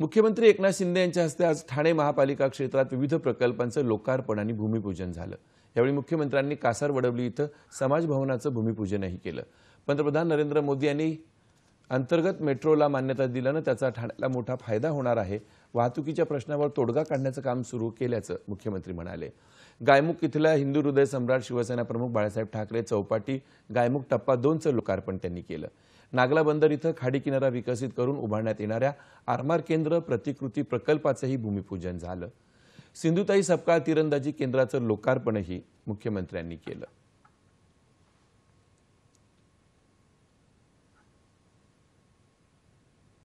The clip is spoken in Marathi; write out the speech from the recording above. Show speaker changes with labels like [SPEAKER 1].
[SPEAKER 1] मुख्यमंत्री एकनाथ शिंदे यांच्या हस्ते आज ठाणे महापालिका क्षेत्रात विविध प्रकल्पांचं लोकार्पण आणि भूमिपूजन झालं यावेळी मुख्यमंत्र्यांनी कासार वडवली इथं समाज भवनाचं भूमिपूजनही केलं पंतप्रधान नरेंद्र मोदी यांनी अंतर्गत मेट्रोला मान्यता दिल्यानं त्याचा ठाण्याला मोठा फायदा होणार आहे वाहतुकीच्या प्रश्नावर तोडगा काढण्याचं काम सुरू केल्याचं मुख्यमंत्री म्हणाले गायमुख इथल्या हिंदू हृदय सम्राट शिवसेना प्रमुख बाळासाहेब ठाकरे चौपाटी गायमुख टप्पा दोनचं लोकार्पण त्यांनी केलं नागला बंदर इथं खाडी किनारा विकसित करून उभारण्यात येणाऱ्या आरमार केंद्र प्रतिकृती प्रकल्पाचंही भूमिपूजन झालं सिंधुताई सपकाळ तिरंदाजी केंद्राचं लोकार्पणही मुख्यमंत्र्यांनी केलं